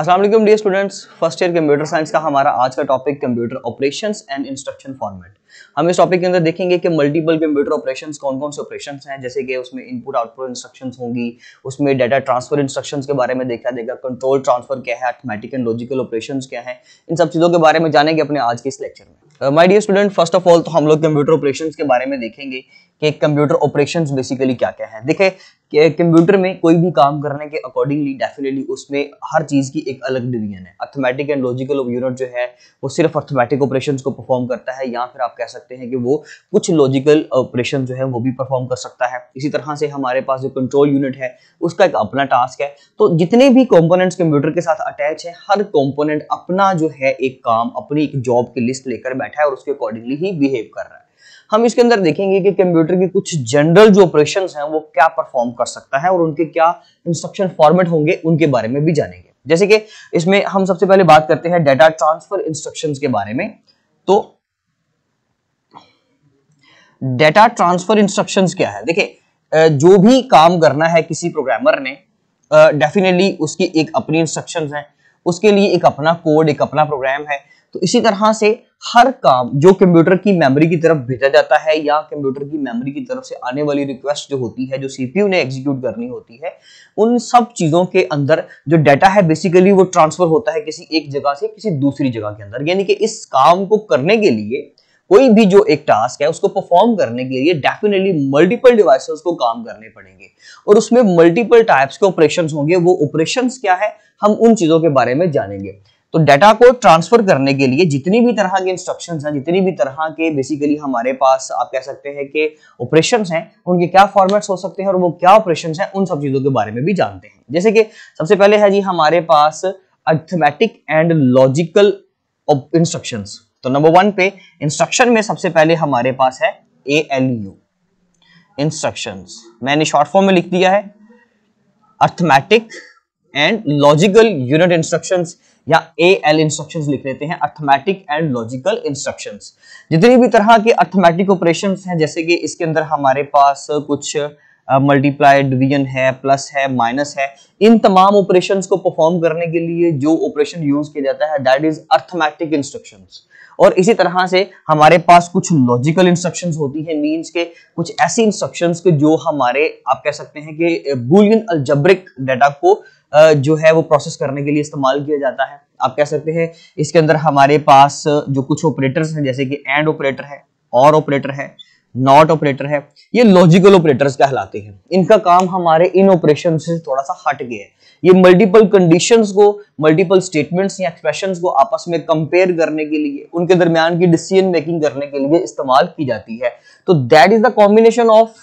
Aslam dear students first year computer science का हमारा आज का topic computer operations and instruction format हम इस टॉपिक के अंदर देखेंगे कि मल्टीपल कंप्यूटर ऑपरेशंस कौन कौन से ऑपरेशंस हैं जैसे कि उसमें इनपुट आउटपुट इंस्ट्रक्शंस होंगी उसमें डाटा ट्रांसफर इंस्ट्रक्शन के बारे में देखा जाएगा कंट्रोल ट्रांसफर क्या है अर्थमेटिक एंड लॉजिकल ऑपरेशन क्या है इन सब चीज़ों के बारे में जानेंगे अपने आज के इस लेक्चर में my dear student first of all तो हम लोग कंप्यूटर ऑपरेशन के बारे में देखेंगे कि कंप्यूटर ऑपरेशंस बेसिकली क्या क्या है देखे कंप्यूटर में कोई भी काम करने के अकॉर्डिंगली डेफिनेटली उसमें हर चीज़ की एक अलग डिवीजन है अर्थमेटिक एंड लॉजिकल यूनिट जो है वो सिर्फ अर्थमेटिक ऑपरेशन को परफॉर्म करता है या फिर आप कह सकते हैं कि वो कुछ लॉजिकल ऑपरेशन जो है वो भी परफॉर्म कर सकता है इसी तरह से हमारे पास जो कंट्रोल यूनिट है उसका एक अपना टास्क है तो जितने भी कॉम्पोनेंट्स कंप्यूटर के साथ अटैच है हर कॉम्पोनेंट अपना जो है एक काम अपनी एक जॉब की लिस्ट लेकर बैठा है और उसके अकॉर्डिंगली ही बिहेव कर रहा है हम इसके अंदर देखेंगे कि कंप्यूटर के कुछ जनरल जो ऑपरेशन हैं वो क्या परफॉर्म कर सकता है और उनके क्या इंस्ट्रक्शन फॉर्मेट होंगे उनके बारे में भी जानेंगे जैसे कि इसमें हम सबसे पहले बात करते हैं डेटा ट्रांसफर इंस्ट्रक्शन के बारे में तो डेटा ट्रांसफर इंस्ट्रक्शन क्या है देखिये जो भी काम करना है किसी प्रोग्रामर ने डेफिनेटली उसकी एक अपनी इंस्ट्रक्शंस हैं उसके लिए एक अपना कोड एक अपना प्रोग्राम है तो इसी तरह से हर काम जो कंप्यूटर की मेमोरी की तरफ भेजा जाता है या कंप्यूटर की मेमोरी की तरफ से आने वाली रिक्वेस्ट जो होती है जो सीपीयू ने एग्जीक्यूट करनी होती है उन सब चीज़ों के अंदर जो डाटा है बेसिकली वो ट्रांसफर होता है किसी एक जगह से किसी दूसरी जगह के अंदर यानी कि इस काम को करने के लिए कोई भी जो एक टास्क है उसको परफॉर्म करने के लिए डेफिनेटली मल्टीपल डिवाइसेस को काम करने पड़ेंगे और उसमें मल्टीपल टाइप्स के ऑपरेशंस होंगे वो ऑपरेशंस क्या है हम उन चीज़ों के बारे में जानेंगे तो डाटा को ट्रांसफर करने के लिए जितनी भी तरह के इंस्ट्रक्शन हैं जितनी भी तरह के बेसिकली हमारे पास आप कह सकते हैं कि ऑपरेशन हैं उनके क्या फॉर्मेट्स हो सकते हैं और वो क्या ऑपरेशन हैं उन सब चीज़ों के बारे में भी जानते हैं जैसे कि सबसे पहले है जी हमारे पास अर्थमेटिक एंड लॉजिकल इंस्ट्रक्शन तो नंबर वन पे इंस्ट्रक्शन में सबसे पहले हमारे पास है ए एल यू इंस्ट्रक्शन मैंने शॉर्ट फॉर्म में लिख दिया है arithmetic and logical unit instructions या ए एल इंस्ट्रक्शन लिख लेते हैं अर्थमेटिक एंड लॉजिकल इंस्ट्रक्शन जितनी भी तरह के अर्थमेटिक ऑपरेशन हैं जैसे कि इसके अंदर हमारे पास कुछ मल्टीप्लाई uh, डिवीजन है प्लस है माइनस है इन तमाम ऑपरेशन को परफॉर्म करने के लिए जो ऑपरेशन यूज किया जाता है दैट इज अर्थमेटिक इंस्ट्रक्शन और इसी तरह से हमारे पास कुछ लॉजिकल इंस्ट्रक्शंस होती है मींस के कुछ ऐसी इंस्ट्रक्शंस के जो हमारे आप कह सकते हैं कि बुलियन अल्जब्रिक डाटा को जो है वो प्रोसेस करने के लिए इस्तेमाल किया जाता है आप कह सकते हैं इसके अंदर हमारे पास जो कुछ ऑपरेटर्स हैं जैसे कि एंड ऑपरेटर है और ऑपरेटर है नॉट ऑपरेटर है ये लॉजिकल ऑपरेटर्स कहलाते हैं इनका काम हमारे इन ऑपरेशन से थोड़ा सा हट गया है ये मल्टीपल कंडीशंस को मल्टीपल स्टेटमेंट्स या एक्सप्रेशंस को आपस में कंपेयर करने के लिए उनके दरमियान की डिसीजन मेकिंग करने के लिए इस्तेमाल की जाती है तो that is the combination of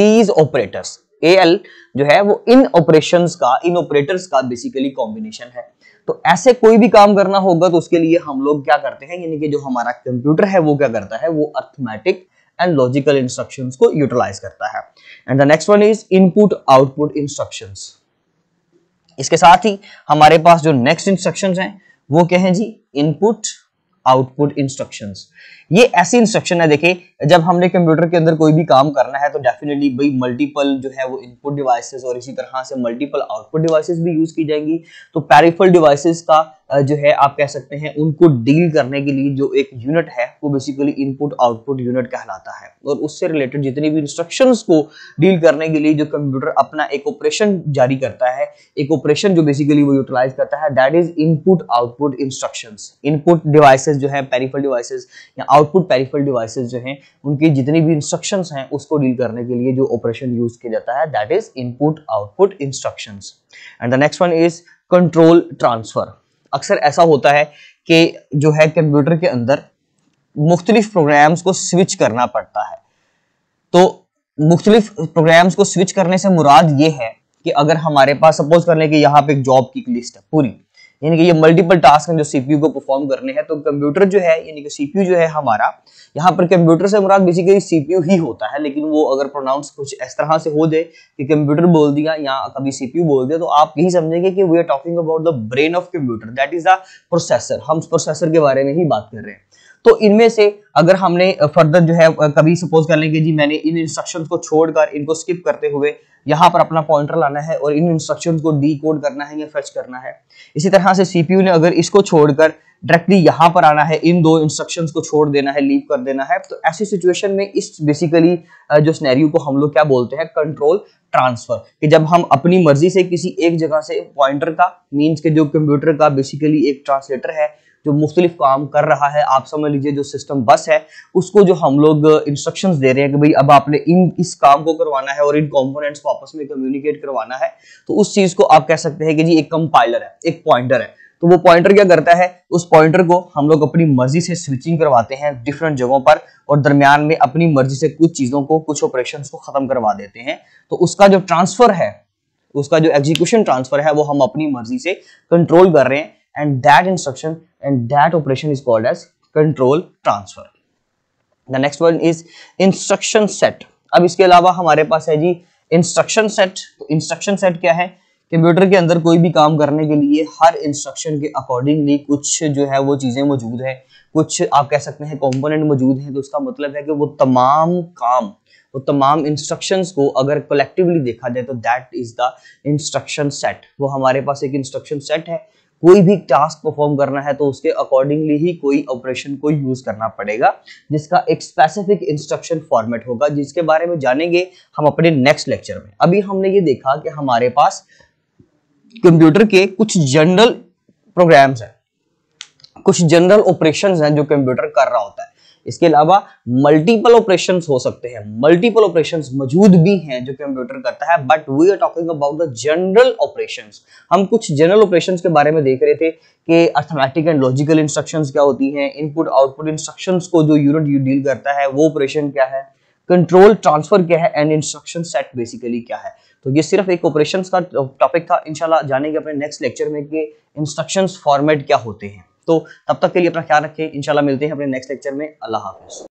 these operators एल जो है वो इन ऑपरेशन का इन ऑपरेटर्स का बेसिकली कॉम्बिनेशन है तो ऐसे कोई भी काम करना होगा तो उसके लिए हम लोग क्या करते हैं यानी कि जो हमारा कंप्यूटर है वो क्या करता है वो अर्थमेटिक एंड लॉजिकल इंस्ट्रक्शन को यूटिलाइज करता है and the next one is input output instruction इसके साथ ही हमारे पास जो नेक्स्ट इंस्ट्रक्शन हैं वो क्या हैं जी इनपुट आउटपुट इंस्ट्रक्शन ये ऐसी इंस्ट्रक्शन है देखे जब हमने कंप्यूटर के अंदर कोई भी काम करना है तो डेफिनेटली भाई मल्टीपल जो है वो इनपुट डिवाइसेस और इसी तरह से मल्टीपल आउटपुट डिवाइसेस भी यूज की जाएंगी तो पेरिफल डिवाइसेस का जो है आप कह सकते हैं उनको डील करने के लिए जो एक यूनिट है वो बेसिकली इनपुट आउटपुट यूनिट कहलाता है और उससे रिलेटेड जितनी भी इंस्ट्रक्शंस को डील करने के लिए जो कंप्यूटर अपना एक ऑपरेशन जारी करता है एक ऑपरेशन जो बेसिकली वो यूटिलाइज करता है that is input output instruction input devices जो है पेरीफल डिवाइसेज या आउटपुट पेरीफल डिवाइसेज जो है उनकी जितनी भी इंस्ट्रक्शन है उसको डील करने के लिए जो ऑपरेशन यूज किया जाता है that is input output instruction and the next one is control transfer अक्सर ऐसा होता है कि जो है कंप्यूटर के अंदर मुख्तलिफ प्रोग्राम्स को स्विच करना पड़ता है तो मुख्तलिफ प्रोग्राम्स को स्विच करने से मुराद ये है कि अगर हमारे पास सपोज कर लें कि यहाँ पे जॉब की लिस्ट है पूरी यानी कि ये मल्टीपल टास्क हैं जो सीपीयू को परफॉर्म करने हैं तो कंप्यूटर जो है यानी कि सीपीयू जो है हमारा यहाँ पर कंप्यूटर से मुराद बेसिकली सीपीयू ही होता है लेकिन वो अगर प्रोनाउंस कुछ इस तरह से हो जाए कि कंप्यूटर बोल दिया या कभी सीपीयू बोल दिया तो आप यही समझेंगे कि we are talking about the brain of computer that is the processor हम प्रोसेसर के बारे में ही बात कर रहे हैं तो इनमें से अगर हमने फर्दर जो है कभी सपोज कर लेंगे जी मैंने इन इंस्ट्रक्शंस को छोड़कर इनको स्किप करते हुए यहाँ पर अपना पॉइंटर लाना है और इन इंस्ट्रक्शन को डी कोड करना है या फेच करना है इसी तरह से सीपीयू ने अगर इसको छोड़कर डायरेक्टली यहाँ पर आना है इन दो इंस्ट्रक्शन को छोड़ देना है लीव कर देना है तो ऐसी सिचुएशन में इस बेसिकली जो स्नैरियो को हम लोग क्या बोलते हैं कंट्रोल ट्रांसफर कि जब हम अपनी मर्जी से किसी एक जगह से पॉइंटर का मीन्स के जो कंप्यूटर का बेसिकली एक ट्रांसलेटर है जो मुख्तलिफ काम कर रहा है आप समझ लीजिए जो सिस्टम बस है उसको जो हम लोग इंस्ट्रक्शंस uh, दे रहे हैं कि भाई अब आपने इन इस काम को करवाना है और इन कंपोनेंट्स को आपस में कम्युनिकेट करवाना है तो उस चीज़ को आप कह सकते हैं कि जी एक कंपाइलर है एक पॉइंटर है तो वो पॉइंटर क्या करता है उस पॉइंटर को हम लोग अपनी मर्जी से स्विचिंग करवाते हैं डिफरेंट जगहों पर और दरमियान में अपनी मर्जी से कुछ चीज़ों को कुछ ऑपरेशन को ख़त्म करवा देते हैं तो उसका जो ट्रांसफ़र है उसका जो एग्जीक्यूशन ट्रांसफ़र है वो हम अपनी मर्जी से कंट्रोल कर रहे हैं and that instruction and that operation is called as control transfer the next one is instruction set ab iske alawa hamare paas hai ji instruction set to instruction set kya hai computer के अंदर कोई भी काम करने के लिए हर instruction के accordingly कुछ जो है वो चीज़ें मौजूद है कुछ आप कह सकते हैं कंपोनेंट मौजूद हैं तो उसका मतलब है कि वो तमाम काम वो तमाम इंस्ट्रक्शंस को अगर कलेक्टिवली देखा जाए तो that is the instruction set वो हमारे पास एक इंस्ट्रक्शन सेट है कोई भी टास्क परफॉर्म करना है तो उसके अकॉर्डिंगली ही कोई ऑपरेशन को यूज करना पड़ेगा जिसका एक स्पेसिफिक इंस्ट्रक्शन फॉर्मेट होगा जिसके बारे में जानेंगे हम अपने नेक्स्ट लेक्चर में अभी हमने ये देखा कि हमारे पास कंप्यूटर के कुछ जनरल प्रोग्राम्स हैं कुछ जनरल ऑपरेशंस हैं जो कंप्यूटर कर रहा होता है इसके अलावा मल्टीपल ऑपरेशन हो सकते हैं मल्टीपल ऑपरेशन मौजूद भी हैं जो कंप्यूटर करता है but we are talking about the general operation हम कुछ जनरल ऑपरेशन के बारे में देख रहे थे कि अर्थमेटिक एंड लॉजिकल इंस्ट्रक्शन क्या होती है इनपुट आउटपुट इंस्ट्रक्शन को जो यूनिट डील करता है वो ऑपरेशन क्या है कंट्रोल ट्रांसफर क्या है एंड इंस्ट्रक्शन सेट बेसिकली क्या है तो ये सिर्फ एक ऑपरेशंस का टॉपिक था इंशाल्लाह जानेंगे अपने नेक्स्ट लेक्चर में कि इंस्ट्रक्शंस फॉर्मेट क्या होते हैं तो तब तक के लिए अपना ख्याल रखें इंशाल्लाह मिलते हैं अपने नेक्स्ट लेक्चर में अल्लाह हाफिज़